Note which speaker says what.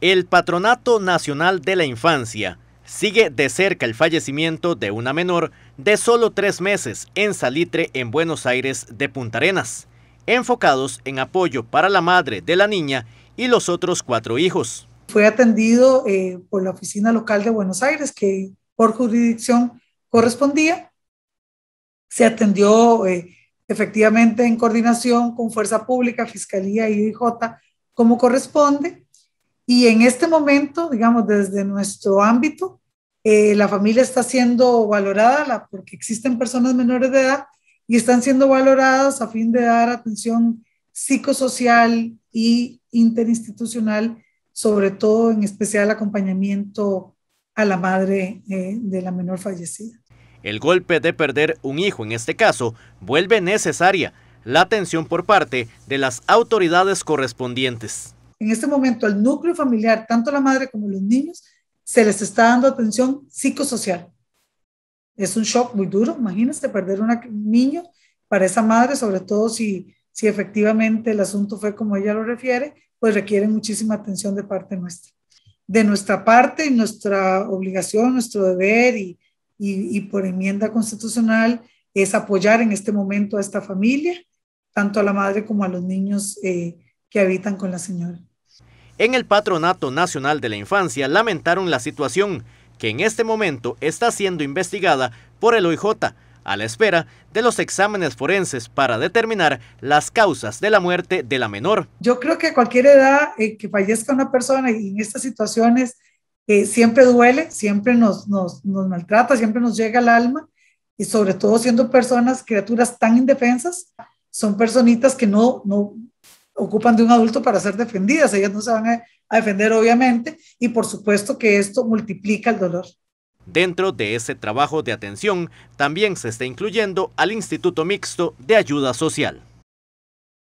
Speaker 1: El Patronato Nacional de la Infancia sigue de cerca el fallecimiento de una menor de solo tres meses en Salitre, en Buenos Aires de Punta Arenas, enfocados en apoyo para la madre de la niña y los otros cuatro hijos.
Speaker 2: Fue atendido eh, por la Oficina Local de Buenos Aires, que por jurisdicción correspondía. Se atendió eh, efectivamente en coordinación con Fuerza Pública, Fiscalía y IJ como corresponde y en este momento, digamos, desde nuestro ámbito, eh, la familia está siendo valorada porque existen personas menores de edad y están siendo valoradas a fin de dar atención psicosocial y interinstitucional, sobre todo en especial acompañamiento a la madre eh, de la menor fallecida.
Speaker 1: El golpe de perder un hijo en este caso vuelve necesaria la atención por parte de las autoridades correspondientes
Speaker 2: en este momento al núcleo familiar, tanto la madre como los niños, se les está dando atención psicosocial. Es un shock muy duro, imagínense perder un niño para esa madre, sobre todo si, si efectivamente el asunto fue como ella lo refiere, pues requiere muchísima atención de parte nuestra. De nuestra parte, y nuestra obligación, nuestro deber y, por enmienda constitucional es apoyar en este momento a esta familia, tanto a la madre como a los niños eh, que habitan con la señora
Speaker 1: en el Patronato Nacional de la Infancia lamentaron la situación, que en este momento está siendo investigada por el OIJ, a la espera de los exámenes forenses para determinar las causas de la muerte de la menor.
Speaker 2: Yo creo que cualquier edad eh, que fallezca una persona y en estas situaciones eh, siempre duele, siempre nos, nos, nos, maltrata, siempre nos llega al alma y sobre todo siendo personas, criaturas tan indefensas, son personitas que no, no, ocupan de un adulto para ser defendidas. Ellas no se van a, defender, obviamente, y por supuesto que esto multiplica el dolor.
Speaker 1: Dentro de ese trabajo de atención, también se está incluyendo al Instituto Mixto de Ayuda Social.